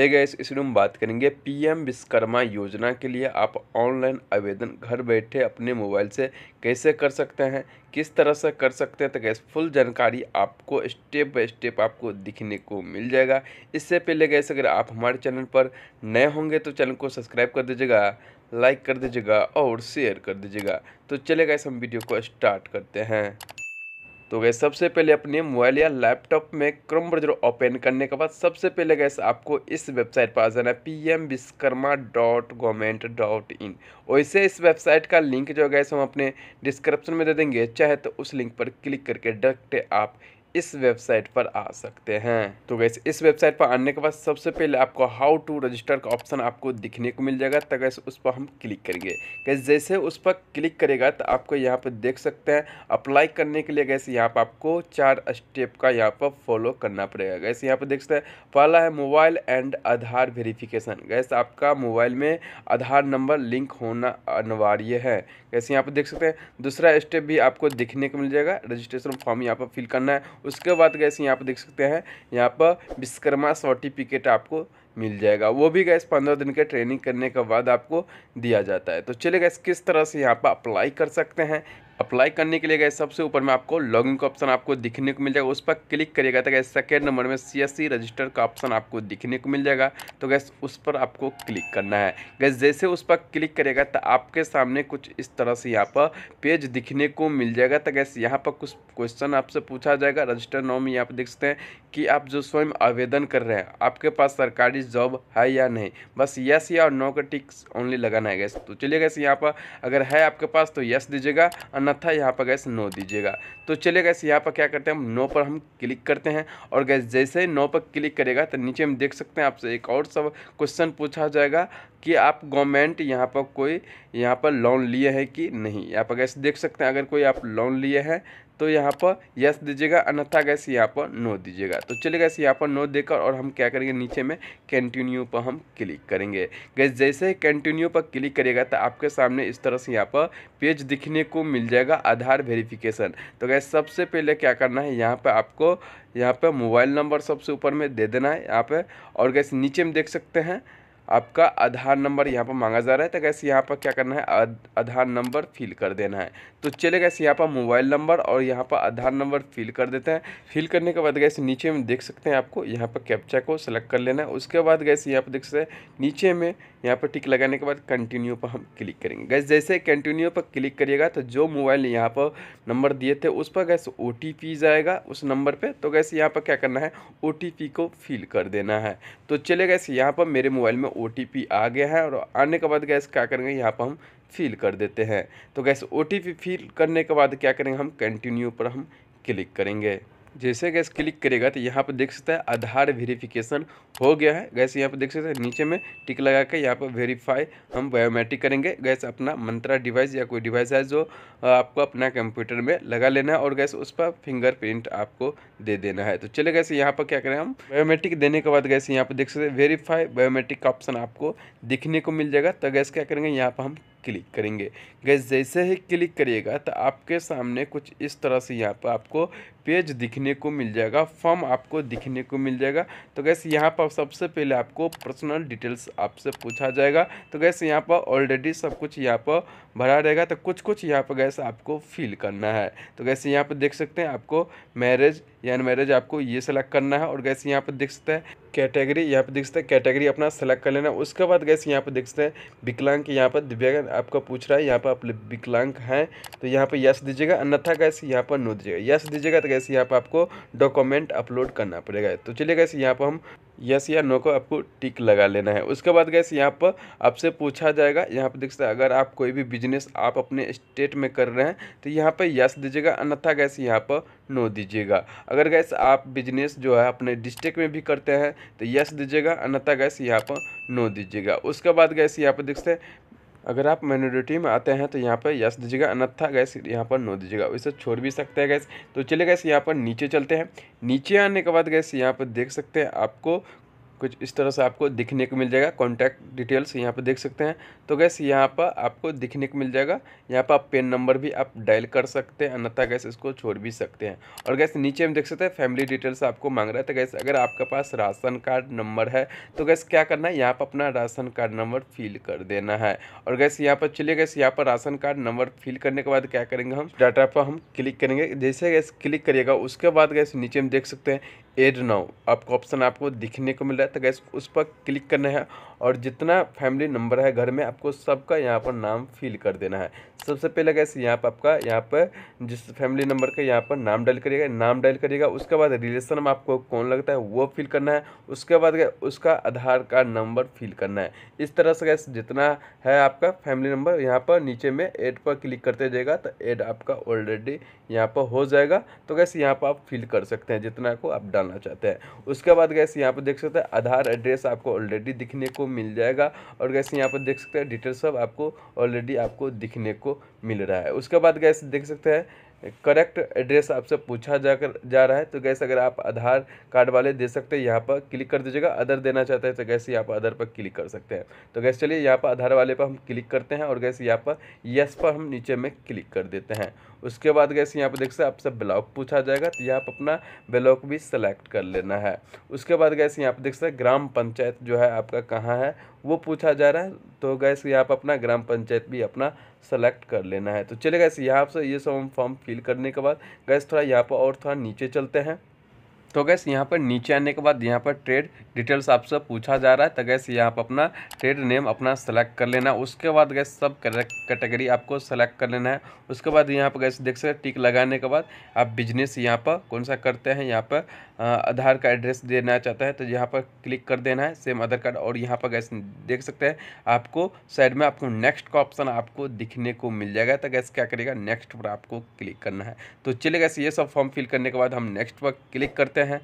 है hey gas इस video में बात करेंगे पीएम विश्वकर्मा योजना के लिए आप ऑनलाइन आवेदन घर बैठे अपने मोबाइल से कैसे कर सकते हैं किस तरह से कर सकते हैं तो गैस फुल जानकारी आपको स्टेप बाय स्टेप आपको दिखने को मिल जाएगा इससे पहले गैस अगर आप हमारे चैनल पर नए होंगे तो चैनल को सब्सक्राइब कर दीजिएगा लाइक कर दीजिएगा और शेयर कर दीजिएगा तो चले गए हम वीडियो को स्टार्ट करते हैं तो गए सबसे पहले अपने मोबाइल या लैपटॉप में क्रोम ब्राउजर ओपन करने के बाद सबसे पहले गए आपको इस वेबसाइट पर आ जाना है P M Vishwakarma dot government dot in वैसे इस वेबसाइट का लिंक जो है गैस हम अपने डिस्क्रिप्शन में दे देंगे चाहे तो उस लिंक पर क्लिक करके डायरेक्ट आप इस वेबसाइट पर आ सकते हैं तो गैस इस वेबसाइट पर आने के बाद सबसे पहले आपको हाउ टू रजिस्टर का ऑप्शन आपको दिखने को मिल जाएगा तो गैस उस पर हम क्लिक करेंगे गैस जैसे उस पर क्लिक करेगा तो आपको यहाँ पर देख सकते हैं अप्लाई करने के लिए गैस यहाँ पर आपको चार स्टेप का यहाँ पर फॉलो करना पड़ेगा गैस यहाँ पर देख सकते हैं पहला है मोबाइल एंड आधार वेरीफिकेशन गैस आपका मोबाइल में आधार नंबर लिंक होना अनिवार्य है गैस यहाँ पर देख सकते हैं दूसरा स्टेप भी आपको दिखने को मिल जाएगा रजिस्ट्रेशन फॉर्म यहाँ पर फिल करना है उसके बाद गैस यहाँ पर देख सकते हैं यहाँ पर विश्वकर्मा सर्टिफिकेट आपको मिल जाएगा वो भी गैस पंद्रह दिन के ट्रेनिंग करने के बाद आपको दिया जाता है तो चलिए गैस किस तरह से यहाँ पर अप्लाई कर सकते हैं अप्लाई करने के लिए गए सबसे ऊपर में आपको लॉगिन का ऑप्शन आपको दिखने को मिल जाएगा उस पर क्लिक करिएगा तो गए सेकेंड नंबर में सी रजिस्टर का ऑप्शन आपको दिखने को मिल जाएगा तो गैस उस पर आपको क्लिक करना है गैस जैसे उस पर क्लिक करेगा तो आपके सामने कुछ इस तरह से यहाँ पर पेज दिखने को मिल जाएगा तो गैस यहाँ पर कुछ क्वेश्चन आपसे पूछा जाएगा रजिस्टर नाम यहाँ पर देख सकते हैं कि आप जो स्वयं आवेदन कर रहे हैं आपके पास सरकारी जॉब है या नहीं बस यस या नो का टिक्स ओनली लगाना है गैस तो चलिए गैस यहाँ पर अगर है आपके पास तो यस दीजिएगा और करना था यहाँ पर गैस नो दीजिएगा तो चलिए गैस यहाँ पर क्या करते हैं हम नो पर हम क्लिक करते हैं और गैस जैसे ही नो पर क्लिक करेगा तो नीचे हम देख सकते हैं आपसे एक और सब क्वेश्चन पूछा जाएगा कि आप गवर्नमेंट यहाँ पर कोई यहाँ पर लोन लिए हैं कि नहीं यहाँ पर गैस देख सकते हैं अगर कोई आप लोन लिए हैं तो यहाँ पर यस दीजिएगा अन्यथा गैस यहाँ पर नो दीजिएगा तो चलिए गैस यहाँ पर नो देकर और हम क्या करेंगे नीचे में कंटिन्यू पर हम क्लिक करेंगे गैस जैसे ही कंटिन्यू पर क्लिक करिएगा तो आपके सामने इस तरह से यहाँ पर पेज दिखने को मिल जाएगा आधार वेरिफिकेशन तो गैस सबसे पहले क्या करना है यहाँ पर आपको यहाँ पर मोबाइल नंबर सबसे ऊपर में दे देना है यहाँ पर और गैस नीचे में देख सकते हैं आपका आधार नंबर यहाँ पर मांगा जा रहा है तो कैसे यहाँ पर क्या करना है आधार नंबर फिल कर देना है तो चले कैसे यहाँ पर मोबाइल नंबर और यहाँ पर आधार नंबर फिल कर देते हैं फिल करने के बाद गैसे नीचे में देख सकते हैं आपको यहाँ पर कैप्चा को सेलेक्ट कर लेना है उसके बाद गैसे यहाँ पर देख सकते हैं नीचे में यहाँ पर टिक लगाने के बाद कंटिन्यू पर हम क्लिक करेंगे गैस जैसे कंटिन्यू पर क्लिक करिएगा तो जो मोबाइल यहाँ पर नंबर दिए थे उस पर गैस ओ जाएगा उस नंबर पर तो गैस यहाँ पर क्या करना है ओ को फिल कर देना है तो चले गैस यहाँ पर मेरे मोबाइल में ओ आ गया है और आने के बाद गैस क्या करेंगे यहाँ पर हम फिल कर देते हैं तो गैस ओ फिल करने के बाद क्या करेंगे हम कंटिन्यू पर हम क्लिक करेंगे जैसे गैस क्लिक करेगा तो यहाँ पर देख सकते हैं आधार वेरिफिकेशन हो गया है गैस यहाँ पर देख सकते हैं नीचे में टिक लगा के यहाँ पर वेरीफाई हम बायोमेट्रिक करेंगे गैस अपना मंत्रा डिवाइस या कोई डिवाइस है जो आपको अपना कंप्यूटर में लगा लेना है और गैस उस पर फिंगरप्रिंट आपको दे देना है तो चले गैसे यहाँ पर क्या करें हम बायोमेट्रिक देने के बाद गैस यहाँ पर देख सकते हैं वेरीफाई बायोमेट्रिक का ऑप्शन आपको दिखने को मिल जाएगा तो गैस क्या करेंगे यहाँ पर हम क्लिक करेंगे गैस जैसे ही क्लिक करिएगा तो आपके सामने कुछ इस तरह से यहाँ पर आपको पेज दिखने को मिल जाएगा फॉर्म आपको दिखने को मिल जाएगा तो गैस यहाँ पर सबसे पहले आपको पर्सनल डिटेल्स आपसे पूछा जाएगा तो गैस यहाँ पर ऑलरेडी सब कुछ यहाँ पर भरा रहेगा तो कुछ कुछ यहाँ पर गैस आपको फिल करना है तो गैसे यहाँ पर देख सकते हैं आपको मैरिज या मैरिज आपको ये सेलेक्ट करना है और गैसे यहाँ पर देख सकते हैं कैटेगरी यहाँ पर देख सकते हैं कैटेगरी अपना सेलेक्ट कर लेना उसके बाद गैसे यहाँ पर देख सकते हैं विकलांग यहाँ पर दिव्यांग आपका पूछ रहा है यहाँ पर आप विकलांग हैं तो यहाँ पर यस दीजिएगा अन्यथा गैस यहाँ पर नो दीजिएगा यस दीजिएगा तो गैस यहाँ पर आपको डॉक्यूमेंट अपलोड करना पड़ेगा तो चलिए गैस यहाँ पर हम यस या नो को आपको टिक लगा लेना है उसके बाद गैस यहाँ पर आपसे पूछा जाएगा यहाँ पर देख सकते अगर आप कोई भी बिजनेस आप अपने स्टेट में कर रहे हैं तो यहाँ पर यस दीजिएगा अन्यथा गैस यहाँ पर नो दीजिएगा अगर गैस आप बिजनेस जो है अपने डिस्ट्रिक्ट में भी करते हैं तो यस दीजिएगा अन्यथा गैस यहाँ पर नो दीजिएगा उसके बाद गैस यहाँ पर देख सकते हैं अगर आप माइनॉरिटी में आते हैं तो यहाँ पर यस दीजिएगा अन्यथा गैस यहाँ पर नो दीजिएगा वैसे छोड़ भी सकते हैं गैस तो चलिए गैस यहाँ पर नीचे चलते हैं नीचे आने के बाद गैस यहाँ पर देख सकते हैं आपको कुछ इस तरह से आपको दिखने को मिल जाएगा कॉन्टैक्ट डिटेल्स यहाँ पर देख सकते हैं तो गैस यहाँ पर आपको दिखने को मिल जाएगा यहाँ पर आप पेन नंबर भी आप डायल कर सकते हैं अन्यथा गैस इसको छोड़ भी सकते हैं और गैस नीचे हम देख सकते हैं फैमिली डिटेल्स आपको मांग रहा है तो गैस अगर आपके पास राशन कार्ड नंबर है तो गैस क्या करना है यहाँ पर अपना राशन कार्ड नंबर फिल कर देना है और गैस यहाँ पर चलिए गैस यहाँ पर राशन कार्ड नंबर फिल करने के बाद क्या करेंगे हम डाटा पर हम क्लिक करेंगे जैसे गैस क्लिक करिएगा उसके बाद गैस नीचे हम देख सकते हैं एड नाउ आपको ऑप्शन आपको दिखने को मिल रहा है तो गैस उस पर क्लिक करना है और जितना फैमिली नंबर है घर में आपको सबका यहाँ पर नाम फिल कर देना है सबसे पहले गैस यहाँ पर आपका यहाँ पर जिस फैमिली नंबर का यहाँ पर नाम डाइल करिएगा नाम डाइल करिएगा उसके बाद रिलेशन में आपको कौन लगता है वो फिल करना है उसके बाद गैस उसका आधार कार्ड नंबर फिल करना है इस तरह से गैस जितना है आपका फैमिली नंबर यहाँ पर नीचे में एड पर क्लिक करते जाएगा तो एड आपका ऑलरेडी यहाँ पर हो जाएगा तो गैस यहाँ पर आप फिल कर सकते हैं जितना को आप डालना चाहते हैं उसके बाद गैस यहाँ पर देख सकते हैं आधार एड्रेस आपको ऑलरेडी दिखने को मिल जाएगा और गैस यहाँ पर देख सकते हैं डिटेल सब आपको ऑलरेडी आपको दिखने को मिल रहा है उसके बाद गैस देख सकते हैं करेक्ट एड्रेस आपसे पूछा जाकर जा रहा है तो गैस अगर आप आधार कार्ड वाले दे सकते हैं यहाँ पर क्लिक कर दीजिएगा अदर देना चाहते हैं तो गैस यहाँ पर अदर पर क्लिक कर सकते हैं तो गैस चलिए यहाँ पर आधार वाले पर हम क्लिक करते हैं और गैस यहाँ पर यस पर हम नीचे में क्लिक कर देते हैं उसके बाद गैस यहाँ पर देख सकते आपसे ब्लॉक पूछा जाएगा तो यहाँ पर अपना ब्लॉक भी सेलेक्ट कर लेना है उसके बाद गैस यहाँ पर देख सकते ग्राम पंचायत जो है आपका कहाँ है वो पूछा जा रहा है तो गैस यहाँ पर अपना ग्राम पंचायत भी अपना सेलेक्ट कर लेना है तो चले गए यहाँ से ये सब हम फॉर्म फिल करने के बाद गैस थोड़ा यहाँ पर और थोड़ा नीचे चलते हैं तो गैस यहाँ पर नीचे आने के बाद यहाँ पर ट्रेड डिटेल्स आपसे पूछा जा रहा है तो गैस यहाँ पर अपना ट्रेड नेम अपना सेलेक्ट कर लेना उसके बाद गैस सब कैटेगरी आपको सेलेक्ट कर लेना है उसके बाद यहाँ पर गैस देख सकते टिक लगाने के बाद आप बिजनेस यहाँ पर कौन सा करते हैं यहाँ पर आधार का एड्रेस देना चाहता है तो यहाँ पर क्लिक कर देना है सेम आधार कार्ड और यहाँ पर गैस देख सकते हैं आपको साइड में आपको नेक्स्ट का ऑप्शन आपको दिखने को मिल जाएगा तो गैस क्या करेगा नेक्स्ट पर आपको क्लिक करना है तो चले गैस ये सब फॉर्म फिल करने के बाद हम नेक्स्ट पर क्लिक करते हैं सकते हैं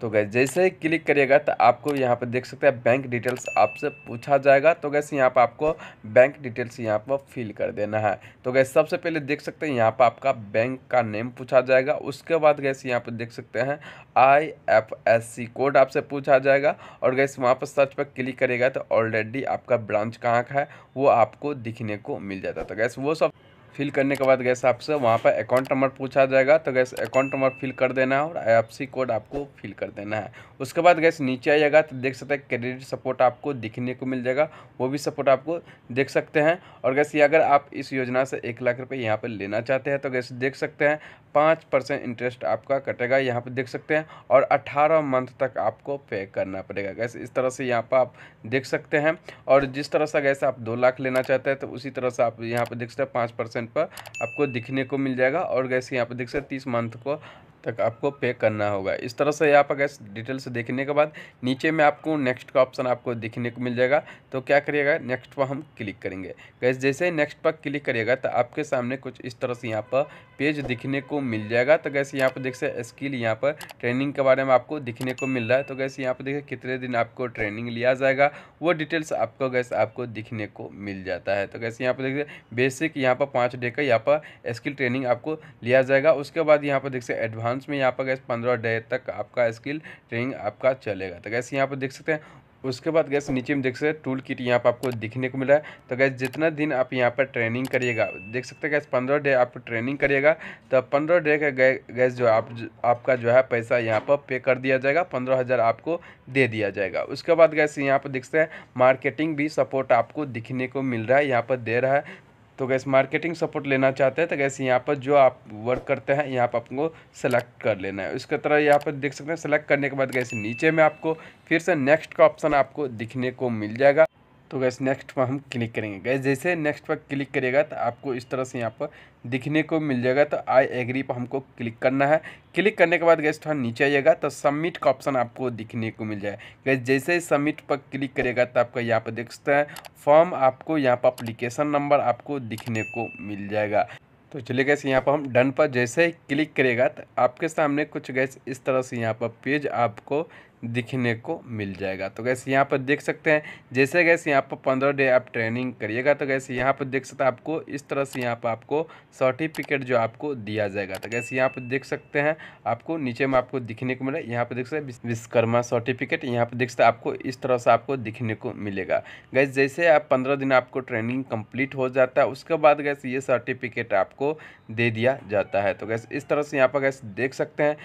तो गैस जैसे ही क्लिक करिएगा तो आपको यहाँ पर देख सकते हैं बैंक डिटेल्स आपसे पूछा जाएगा तो गैस यहाँ पर आपको बैंक डिटेल्स यहाँ पर फिल कर देना है तो गैस सबसे पहले देख सकते हैं यहाँ पर आपका बैंक का नेम पूछा जाएगा उसके बाद गैस यहाँ पर देख सकते हैं I F S C code आपसे पूछा जाएगा और गैस वहाँ पर सर्च पर क्लिक करिएगा तो ऑलरेडी आपका ब्रांच कहाँ का है वो आपको दिखने को मिल जाता तो गैस वो सब फिल करने के बाद गैस आपसे वहाँ पर अकाउंट नंबर पूछा जाएगा तो गैस अकाउंट नंबर फिल कर देना है और आई कोड आपको फिल कर देना है उसके बाद गैस नीचे आइएगा तो देख सकते हैं क्रेडिट सपोर्ट आपको दिखने को मिल जाएगा वो भी सपोर्ट आपको देख सकते हैं और गैस ये अगर आप इस योजना से एक लाख रुपये यहाँ पर लेना चाहते हैं तो गैस देख सकते हैं पाँच परसेंट इंटरेस्ट आपका कटेगा यहाँ पर देख सकते हैं और अट्ठारह मंथ तक आपको पे करना पड़ेगा गैस इस तरह से यहाँ पर आप देख सकते हैं और जिस तरह से गैस आप दो लाख लेना चाहते हैं तो उसी तरह से आप यहाँ पर देख सकते हैं पाँच ऑप्शन पर आपको दिखने को मिल जाएगा और गैस यहाँ पर देख सकते हैं तीस मंथ को तक आपको पे करना होगा इस तरह से यहाँ पर गैस डिटेल से देखने के बाद नीचे में आपको नेक्स्ट का ऑप्शन आपको दिखने को मिल जाएगा तो क्या करिएगा नेक्स्ट पर हम क्लिक करेंगे गैस जैसे नेक्स्ट पर क्लिक करिएगा तो आपके सामने कुछ इस तरह से यहाँ पर पेज दिखने को मिल जाएगा तो गैस यहाँ पर देख सकते स्किल यहाँ पर ट्रेनिंग के बारे में आपको दिखने को मिल रहा है तो गैस यहाँ पर देखिए कितने दिन आपको ट्रेनिंग लिया जाएगा वो डिटेल्स आपको गैस आपको दिखने को मिल जाता है तो गैस यहाँ पर देखिए बेसिक यहाँ पर पाँच डे का यहाँ पर स्किल ट्रेनिंग आपको लिया जाएगा उसके बाद यहाँ पर देख सकते एडवांस मंथ्स में यहाँ पर गैस पंद्रह डे तक आपका स्किल ट्रेनिंग आपका चलेगा तो गैस यहाँ पर देख सकते हैं उसके बाद गैस नीचे में देख सकते हैं टूल किट यहाँ पर आपको दिखने को मिला है तो गैस जितना दिन आप यहाँ पर ट्रेनिंग करिएगा देख सकते हैं गैस पंद्रह डे आप ट्रेनिंग करिएगा तो पंद्रह डे का गैस जो आप जो, आपका जो है पैसा यहाँ पर पे कर दिया जाएगा पंद्रह हज़ार आपको दे दिया जाएगा उसके बाद गैस यहाँ पर देख सकते हैं मार्केटिंग भी सपोर्ट आपको दिखने को मिल रहा है यहाँ पर दे रहा है तो गैस मार्केटिंग सपोर्ट लेना चाहते हैं तो गैस यहाँ पर जो आप वर्क करते हैं यहाँ पर आपको सेलेक्ट कर लेना है उसके तरह यहाँ पर देख सकते हैं सेलेक्ट करने के बाद गैस नीचे में आपको फिर से नेक्स्ट का ऑप्शन आपको दिखने को मिल जाएगा तो गैस नेक्स्ट पर हम क्लिक करेंगे गैस जैसे नेक्स्ट पर क्लिक करेगा तो आपको इस तरह से यहाँ पर दिखने को मिल जाएगा तो आई एग्री पर हमको क्लिक करना है क्लिक करने के बाद गैस थोड़ा नीचे आइएगा तो सबमिट का ऑप्शन आपको दिखने को मिल जाएगा गैस जैसे ही सबमिट पर क्लिक करेगा तो आपका यहाँ पर देख सकते हैं फॉर्म आपको यहाँ पर अप्लीकेशन नंबर आपको दिखने को मिल जाएगा तो चलिए गैस यहाँ पर हम डन पर जैसे ही क्लिक करेगा तो आपके सामने कुछ गैस इस तरह से यहाँ पर पेज आपको दिखने को मिल जाएगा तो गैस यहाँ पर देख सकते हैं जैसे गैस यहाँ पर पंद्रह डे आप ट्रेनिंग करिएगा तो गैस यहाँ पर देख सकते हैं आपको इस तरह से यहाँ पर आपको सर्टिफिकेट जो आपको दिया जाएगा तो गैस यहाँ पर देख सकते हैं आपको नीचे में आपको दिखने को मिला यहाँ पर देख सकते विश्वकर्मा सर्टिफिकेट यहाँ पर देख सकते आपको इस तरह से आपको दिखने को मिलेगा गैस जैसे आप पंद्रह दिन आपको ट्रेनिंग कंप्लीट हो जाता है उसके बाद गैस ये सर्टिफिकेट आपको दे दिया जाता है तो गैस इस तरह से यहाँ पर गैस देख सकते हैं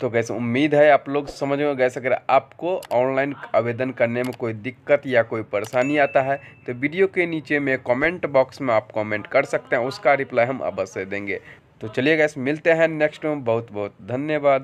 तो कैसे उम्मीद है आप लोग समझ में गैस अगर आपको ऑनलाइन आवेदन करने में कोई दिक्कत या कोई परेशानी आता है तो वीडियो के नीचे में कमेंट बॉक्स में आप कमेंट कर सकते हैं उसका रिप्लाई हम अवश्य देंगे तो चलिए गैस मिलते हैं नेक्स्ट में बहुत बहुत धन्यवाद